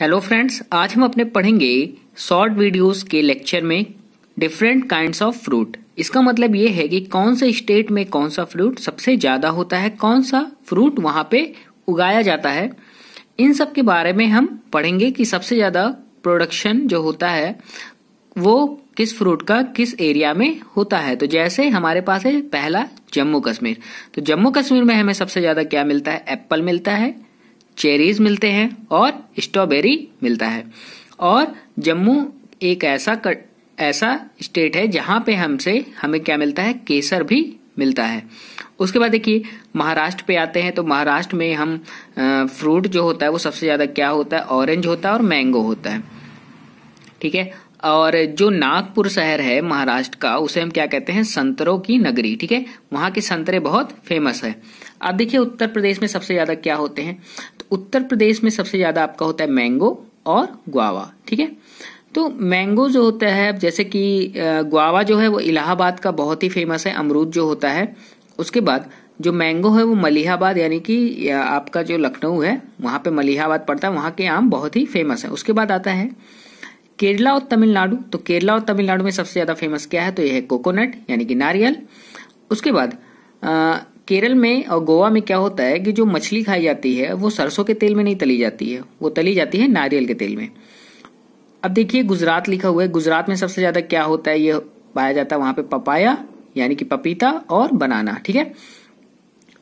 hello friends आज हम अपने पढ़ेंगे शॉर्ट वीडियोस के लेक्चर में डिफरेंट काइंड्स ऑफ फ्रूट इसका मतलब ये है कि कौन से स्टेट में कौन सा फ्रूट सबसे ज्यादा होता है कौन सा फ्रूट वहां पे उगाया जाता है इन सब के बारे में हम पढ़ेंगे कि सबसे ज्यादा प्रोडक्शन जो होता है वो किस फ्रूट का किस एरिया में होता है तो जैसे हमारे पास है पहला जम्मू कश्मीर तो जम्मू कश्मीर में हमें सबसे ज्यादा क्या मिलता है एप्पल मिलता है चेरीज मिलते हैं और स्ट्रॉबेरी मिलता है और जम्मू एक ऐसा कर, ऐसा स्टेट है जहां पे हमसे हमें क्या मिलता है केसर भी मिलता है उसके बाद देखिए महाराष्ट्र पे आते हैं तो महाराष्ट्र में हम फ्रूट जो होता है वो सबसे ज्यादा क्या होता है ऑरेंज होता है और मैंगो होता है ठीक है और जो नागपुर शहर है महाराष्ट्र का उसे हम क्या कहते हैं संतरों की नगरी ठीक है वहां के संतरे बहुत फेमस है अब देखिए उत्तर प्रदेश में सबसे ज्यादा क्या होते हैं तो उत्तर प्रदेश में सबसे ज्यादा आपका होता है मैंगो और गुआवा ठीक है तो मैंगो जो होता है जैसे कि गुआवा जो है वो इलाहाबाद का बहुत ही फेमस है अमरूद जो होता है उसके बाद जो मैंगो है वो मलिहाबाद यानी कि या आपका जो लखनऊ है वहां पे मलिहाबाद पड़ता है वहां के आम बहुत ही फेमस है उसके बाद आता है केरला और तमिलनाडु तो केरला और तमिलनाडु में सबसे ज्यादा फेमस क्या है तो यह है कोकोनट यानी कि नारियल उसके बाद आ, केरल में और गोवा में क्या होता है कि जो मछली खाई जाती है वो सरसों के तेल में नहीं तली जाती है वो तली जाती है नारियल के तेल में अब देखिए गुजरात लिखा हुआ है गुजरात में सबसे ज्यादा क्या होता है ये पाया जाता है वहां पे पपाया यानी कि पपीता और बनाना ठीक है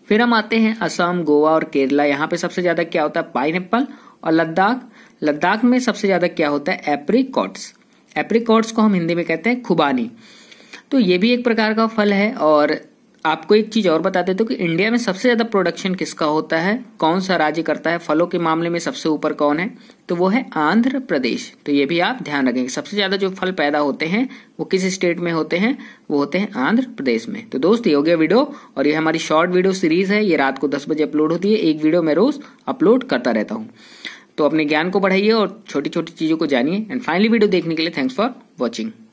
फिर हम आते हैं असम गोवा और केरला यहाँ पे सबसे ज्यादा क्या होता है पाइन और लद्दाख लद्दाख में सबसे ज्यादा क्या होता है एप्रीकॉट्स एप्रीकॉट्स को हम हिंदी में कहते हैं खुबानी तो ये भी एक प्रकार का फल है और आपको एक चीज और बता देते तो कि इंडिया में सबसे ज्यादा प्रोडक्शन किसका होता है कौन सा राज्य करता है फलों के मामले में सबसे ऊपर कौन है तो वो है आंध्र प्रदेश तो ये भी आप ध्यान रखेंगे सबसे ज्यादा जो फल पैदा होते हैं वो किस स्टेट में होते हैं वो होते हैं आंध्र प्रदेश में तो दोस्त ये हो गया वीडियो और ये हमारी शॉर्ट वीडियो सीरीज है ये रात को दस बजे अपलोड होती है एक वीडियो मैं रोज अपलोड करता रहता हूँ तो अपने ज्ञान को बढ़ाइए और छोटी छोटी चीज़ों को जानिए एंड फाइनली वीडियो देखने के लिए थैंक्स फॉर वॉचिंग